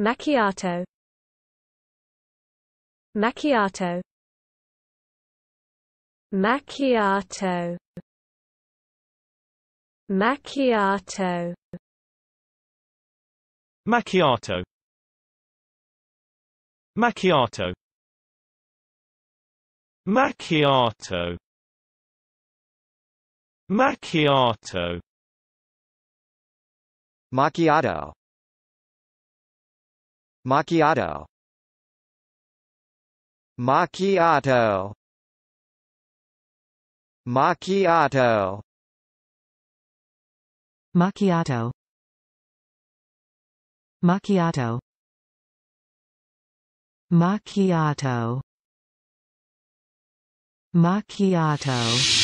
Macchiato Macchiato Macchiato Macchiato Macchiato Macchiato Macchiato Macchiato Macchiato Macchiato Macchiato Macchiato Macchiato Macchiato Macchiato Macchiato